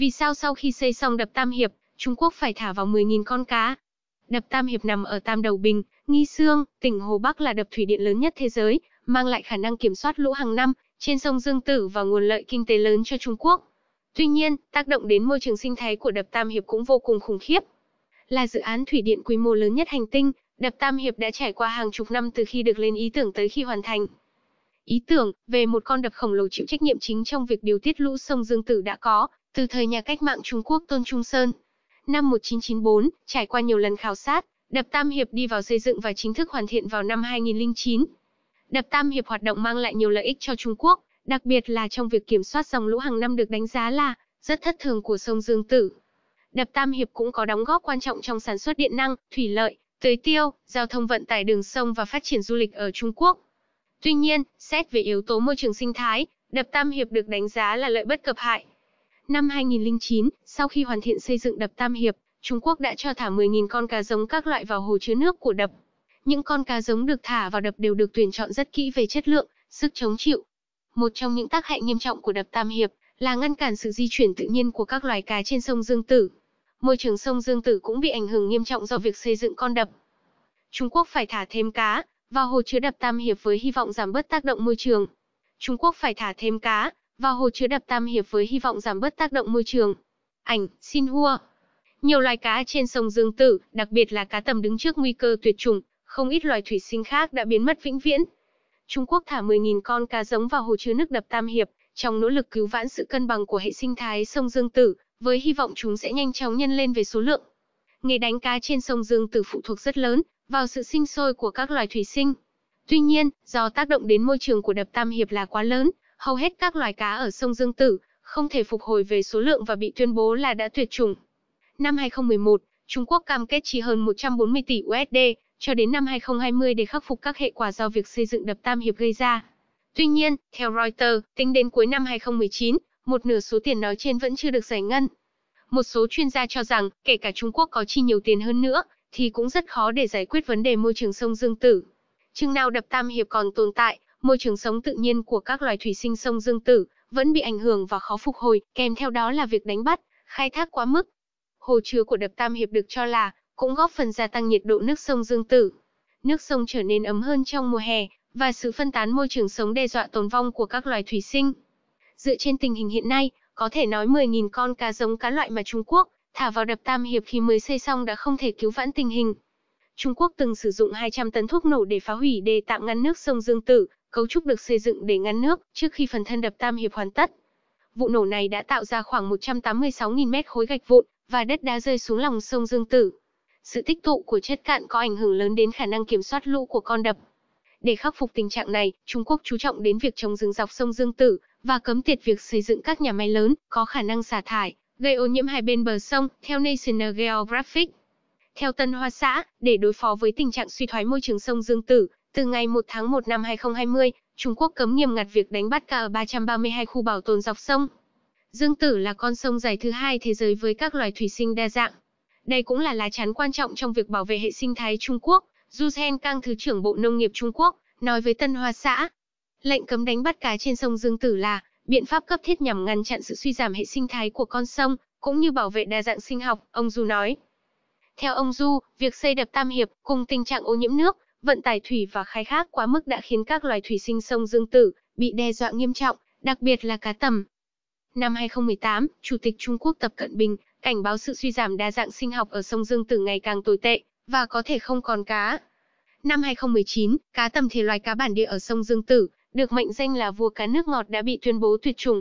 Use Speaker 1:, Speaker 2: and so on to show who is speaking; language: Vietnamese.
Speaker 1: Vì sao sau khi xây xong đập Tam Hiệp, Trung Quốc phải thả vào 10.000 con cá? Đập Tam Hiệp nằm ở Tam Đầu Bình, Nghi Sương, tỉnh Hồ Bắc là đập thủy điện lớn nhất thế giới, mang lại khả năng kiểm soát lũ hàng năm trên sông Dương Tử và nguồn lợi kinh tế lớn cho Trung Quốc. Tuy nhiên, tác động đến môi trường sinh thái của đập Tam Hiệp cũng vô cùng khủng khiếp. Là dự án thủy điện quy mô lớn nhất hành tinh, đập Tam Hiệp đã trải qua hàng chục năm từ khi được lên ý tưởng tới khi hoàn thành. Ý tưởng về một con đập khổng lồ chịu trách nhiệm chính trong việc điều tiết lũ sông Dương Tử đã có, từ thời nhà cách mạng Trung Quốc Tôn Trung Sơn, năm 1994, trải qua nhiều lần khảo sát, đập Tam Hiệp đi vào xây dựng và chính thức hoàn thiện vào năm 2009. Đập Tam Hiệp hoạt động mang lại nhiều lợi ích cho Trung Quốc, đặc biệt là trong việc kiểm soát dòng lũ hàng năm được đánh giá là rất thất thường của sông Dương Tử. Đập Tam Hiệp cũng có đóng góp quan trọng trong sản xuất điện năng, thủy lợi, tưới tiêu, giao thông vận tải đường sông và phát triển du lịch ở Trung Quốc. Tuy nhiên, xét về yếu tố môi trường sinh thái, đập Tam Hiệp được đánh giá là lợi bất cập hại. Năm 2009, sau khi hoàn thiện xây dựng đập Tam Hiệp, Trung Quốc đã cho thả 10.000 con cá giống các loại vào hồ chứa nước của đập. Những con cá giống được thả vào đập đều được tuyển chọn rất kỹ về chất lượng, sức chống chịu. Một trong những tác hại nghiêm trọng của đập Tam Hiệp là ngăn cản sự di chuyển tự nhiên của các loài cá trên sông Dương Tử. Môi trường sông Dương Tử cũng bị ảnh hưởng nghiêm trọng do việc xây dựng con đập. Trung Quốc phải thả thêm cá vào hồ chứa đập Tam Hiệp với hy vọng giảm bớt tác động môi trường. Trung Quốc phải thả thêm cá vào hồ chứa đập Tam Hiệp với hy vọng giảm bớt tác động môi trường. Ảnh, xin hua. Nhiều loài cá trên sông Dương Tử, đặc biệt là cá tầm đứng trước nguy cơ tuyệt chủng, không ít loài thủy sinh khác đã biến mất vĩnh viễn. Trung Quốc thả 10.000 con cá giống vào hồ chứa nước đập Tam Hiệp, trong nỗ lực cứu vãn sự cân bằng của hệ sinh thái sông Dương Tử, với hy vọng chúng sẽ nhanh chóng nhân lên về số lượng. Nghề đánh cá trên sông Dương Tử phụ thuộc rất lớn vào sự sinh sôi của các loài thủy sinh. Tuy nhiên, do tác động đến môi trường của đập Tam Hiệp là quá lớn, hầu hết các loài cá ở sông Dương Tử không thể phục hồi về số lượng và bị tuyên bố là đã tuyệt chủng. Năm 2011, Trung Quốc cam kết chi hơn 140 tỷ USD cho đến năm 2020 để khắc phục các hệ quả do việc xây dựng đập Tam Hiệp gây ra. Tuy nhiên, theo Reuters, tính đến cuối năm 2019, một nửa số tiền nói trên vẫn chưa được giải ngân. Một số chuyên gia cho rằng, kể cả Trung Quốc có chi nhiều tiền hơn nữa, thì cũng rất khó để giải quyết vấn đề môi trường sông Dương Tử. Chừng nào đập Tam Hiệp còn tồn tại, môi trường sống tự nhiên của các loài thủy sinh sông Dương Tử vẫn bị ảnh hưởng và khó phục hồi, kèm theo đó là việc đánh bắt, khai thác quá mức. Hồ chứa của đập Tam Hiệp được cho là cũng góp phần gia tăng nhiệt độ nước sông Dương Tử. Nước sông trở nên ấm hơn trong mùa hè và sự phân tán môi trường sống đe dọa tồn vong của các loài thủy sinh. Dựa trên tình hình hiện nay, có thể nói 10.000 con cá giống cá loại mà Trung Quốc thả vào đập Tam Hiệp khi mới xây xong đã không thể cứu vãn tình hình. Trung Quốc từng sử dụng 200 tấn thuốc nổ để phá hủy đề tạm ngăn nước sông Dương Tử, Cấu trúc được xây dựng để ngăn nước trước khi phần thân đập tam hiệp hoàn tất. Vụ nổ này đã tạo ra khoảng 186.000 mét khối gạch vụn và đất đá rơi xuống lòng sông Dương Tử. Sự tích tụ của chất cạn có ảnh hưởng lớn đến khả năng kiểm soát lũ của con đập. Để khắc phục tình trạng này, Trung Quốc chú trọng đến việc trồng rừng dọc sông Dương Tử và cấm tiệt việc xây dựng các nhà máy lớn có khả năng xả thải, gây ô nhiễm hai bên bờ sông, theo National Geographic. Theo Tân Hoa Xã, để đối phó với tình trạng suy thoái môi trường sông Dương Tử, từ ngày 1 tháng 1 năm 2020, Trung Quốc cấm nghiêm ngặt việc đánh bắt cá ở 332 khu bảo tồn dọc sông. Dương Tử là con sông dài thứ hai thế giới với các loài thủy sinh đa dạng. Đây cũng là lá chắn quan trọng trong việc bảo vệ hệ sinh thái Trung Quốc, Du Sen Kang, Thứ trưởng Bộ Nông nghiệp Trung Quốc, nói với Tân Hoa xã. Lệnh cấm đánh bắt cá trên sông Dương Tử là biện pháp cấp thiết nhằm ngăn chặn sự suy giảm hệ sinh thái của con sông, cũng như bảo vệ đa dạng sinh học, ông Du nói. Theo ông Du, việc xây đập Tam Hiệp cùng tình trạng ô nhiễm nước, vận tải thủy và khai thác quá mức đã khiến các loài thủy sinh sông Dương Tử bị đe dọa nghiêm trọng, đặc biệt là cá tầm. Năm 2018, Chủ tịch Trung Quốc Tập Cận Bình cảnh báo sự suy giảm đa dạng sinh học ở sông Dương Tử ngày càng tồi tệ và có thể không còn cá. Năm 2019, cá tầm thể loài cá bản địa ở sông Dương Tử, được mệnh danh là vua cá nước ngọt đã bị tuyên bố tuyệt chủng.